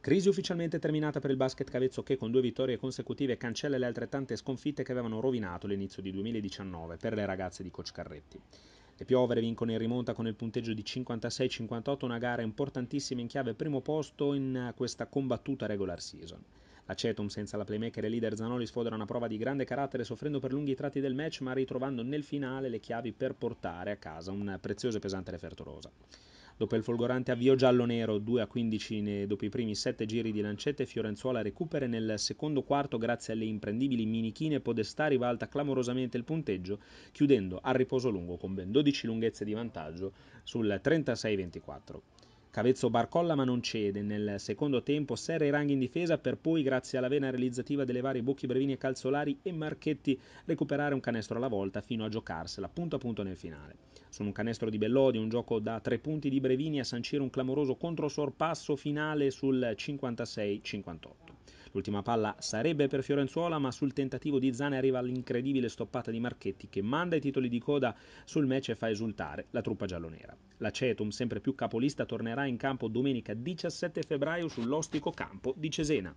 Crisi ufficialmente terminata per il basket Cavezzo che con due vittorie consecutive cancella le altrettante sconfitte che avevano rovinato l'inizio di 2019 per le ragazze di Coach Carretti. Le Piovere vincono in rimonta con il punteggio di 56-58, una gara importantissima in chiave primo posto in questa combattuta regular season. La Cetum senza la playmaker e leader Zanoli sfodera una prova di grande carattere soffrendo per lunghi tratti del match ma ritrovando nel finale le chiavi per portare a casa un prezioso e pesante referto rosa. Dopo il folgorante avvio giallo-nero 2 a 15 ne, dopo i primi 7 giri di lancette, Fiorenzuola recupera nel secondo quarto, grazie alle imprendibili minichine, Podestà rivalta clamorosamente il punteggio, chiudendo al riposo lungo con ben 12 lunghezze di vantaggio sul 36-24. Cavezzo barcolla ma non cede, nel secondo tempo serra i ranghi in difesa per poi grazie alla vena realizzativa delle varie Bocchi, Brevini e Calzolari e Marchetti recuperare un canestro alla volta fino a giocarsela punto a punto nel finale. Sono un canestro di Bellodi, un gioco da tre punti di Brevini a sancire un clamoroso controsorpasso finale sul 56-58. L'ultima palla sarebbe per Fiorenzuola, ma sul tentativo di Zane arriva l'incredibile stoppata di Marchetti che manda i titoli di coda sul match e fa esultare la truppa giallonera. La Cetum, sempre più capolista, tornerà in campo domenica 17 febbraio sull'ostico campo di Cesena.